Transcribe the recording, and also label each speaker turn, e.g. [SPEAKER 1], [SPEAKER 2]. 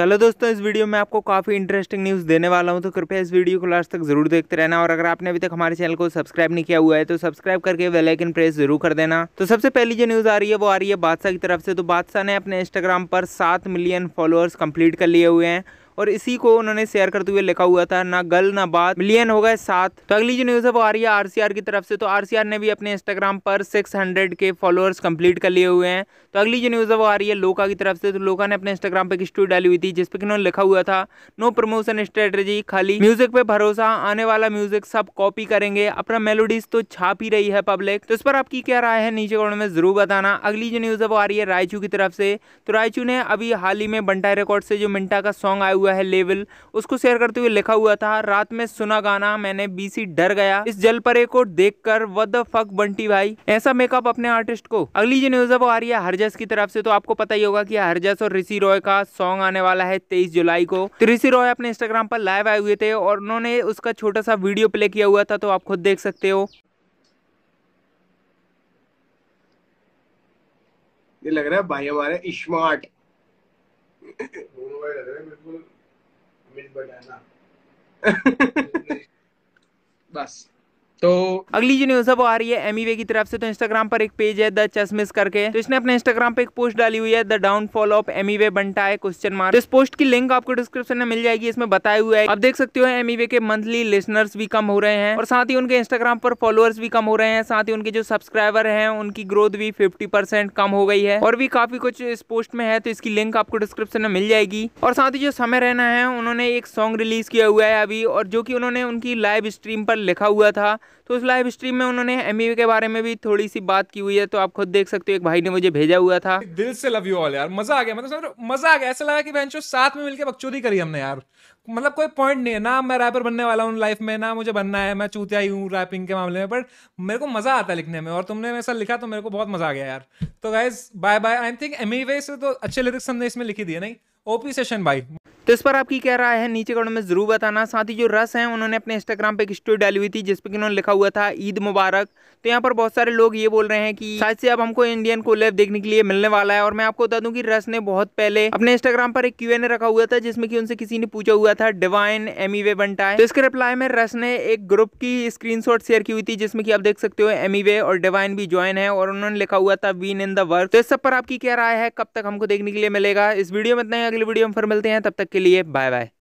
[SPEAKER 1] चलो दोस्तों इस वीडियो में आपको काफ़ी इंटरेस्टिंग न्यूज़ देने वाला हूं तो कृपया इस वीडियो को लास्ट तक जरूर देखते रहना और अगर आपने अभी तक हमारे चैनल को सब्सक्राइब नहीं किया हुआ है तो सब्सक्राइब करके बेल आइकन प्रेस जरूर कर देना तो सबसे पहली जो न्यूज़ आ रही है वो आ रही है बादशाह की तरफ से तो बादशाह ने अपने इंस्टाग्राम पर सात मिलियन फॉलोअर्स कंप्लीट कर लिए हुए हैं और इसी को उन्होंने शेयर करते हुए लिखा हुआ था ना गल ना बात मिलियन हो गए सात तो अगली जो न्यूज है वो आ रही है आरसीआर की तरफ से तो आरसीआर ने भी अपने इंस्टाग्राम पर 600 के फॉलोअर्स कंप्लीट कर लिए हुए हैं तो अगली जो न्यूज है वो आ रही है लोका की तरफ से तो लोका ने अपने इंस्टाग्राम पर एक स्टोरी डाली हुई थी जिसपे उन्होंने लिखा हुआ था नो प्रमोशन स्ट्रेटेजी खाली म्यूजिक पे भरोसा आने वाला म्यूजिक सब कॉपी करेंगे अपना मेलोडीज तो छाप ही रही है पब्लिक तो इस पर आपकी क्या राय है नीचे कमेंट में जरूर बताना अगली जो न्यूज है वो आ रही है रायचू की तरफ से तो रायचू ने अभी हाल ही में बंटा रिकॉर्ड से जो मिंटा का सॉन्ग आया हुआ हुआ है लेवल उसको शेयर करते हुए लिखा हुआ था रात में सुना गाना मैंने बीसी डर गया इस जलपरे को देखकर कर फक बंटी भाई ऐसा मेकअप अपने आर्टिस्ट को अगली जो न्यूज है वो आ रही है हरजस की तरफ से तो आपको पता ही होगा कि हरजस और ऋषि रॉय का सॉन्ग आने वाला है तेईस जुलाई को तो ऋषि रॉय अपने इंस्टाग्राम पर लाइव आए हुए थे और उन्होंने उसका छोटा सा वीडियो प्ले किया हुआ था तो आप खुद देख सकते हो
[SPEAKER 2] ये लग रहा है भाई हमारे स्मार्ट लग रहा है बिल्कुल मिस बटाना बस
[SPEAKER 1] तो अगली जो न्यूज है वो आ रही है एमीवे की तरफ से तो इंस्टाग्राम पर एक पेज है द चश्मिस करके तो इसने अपने इंस्टाग्राम पे एक पोस्ट डाली हुई है the down fall of Emiway बनता है क्वेश्चन मार्क तो इस पोस्ट की लिंक आपको डिस्क्रिप्शन में मिल जाएगी इसमें बताया हुआ है आप देख सकते हो एमीवे के मंथली लिसनर्स भी कम हो रहे हैं और साथ ही उनके इंस्टाग्राम पर फॉलोअर्स भी कम हो रहे हैं साथ ही उनके जो सब्सक्राइबर है उनकी ग्रोथ भी फिफ्टी कम हो गई है और भी काफी कुछ इस पोस्ट में है तो इसकी लिंक आपको डिस्क्रिप्शन में मिल जाएगी और साथ ही जो समय रहना है उन्होंने एक सॉन्ग रिलीज किया हुआ है अभी और जो की उन्होंने उनकी लाइव स्ट्रीम पर लिखा हुआ था तो उस लाइव स्ट्रीम में उन्होंने एम के
[SPEAKER 2] बारे में भी थोड़ी सी बात की हुई है तो आप खुद देख सकते हो एक भाई ने मुझे भेजा हुआ था दिल से लव यू ऑल यार मजा आ गया मतलब मजा आ गया ऐसा लगा कि बेंचो साथ में मिलकर बकचोदी करी हमने यार मतलब कोई पॉइंट नहीं है ना मैं रैपर बनने वाला हूँ लाइफ में ना मुझे बनना है मैं चूतिया ही हूँ रैपिंग के मामले में बट मेरे को मजा आता है लिखने में और तुमने ऐसा लिखा तो मेरे को बहुत मजा आ गया यार तो guys bye bye I think एम से तो अच्छे लिरिक्स हमने इसमें लिखी दिए नहीं ओपी सेशन भाई
[SPEAKER 1] तो इस पर आपकी क्या राय है नीचे कमेंट में ज़रूर बताना साथ ही जो रस हैं उन्होंने अपने इंस्टाग्राम पे एक स्टोरी डाली हुई थी जिस पर उन्होंने लिखा हुआ था ईद मुबारक तो यहाँ पर बहुत सारे लोग ये बोल रहे हैं कि शायद से अब हमको इंडियन को लेव देखने के लिए मिलने वाला है और मैं आपको बता दूं कि रस ने बहुत पहले अपने इंस्टाग्राम पर एक क्यू एन रखा हुआ था जिसमें कि उनसे किसी ने पूछा हुआ था डिवाइन एम ई वे है तो इसके रिप्लाई में रस ने एक ग्रुप की स्क्रीन शेयर की हुई थी जिसमें कि आप देख सकते हो ई वे और डिवाइन भी ज्वाइन है और उन्होंने लिखा हुआ था वीन इन द वर्क तो इस सब पर आपकी क्या राय है कब तक हमको देखने के लिए मिलेगा इस वीडियो में इतना अगली वीडियो में फिर मिलते हैं तब तक के लिए बाय बाय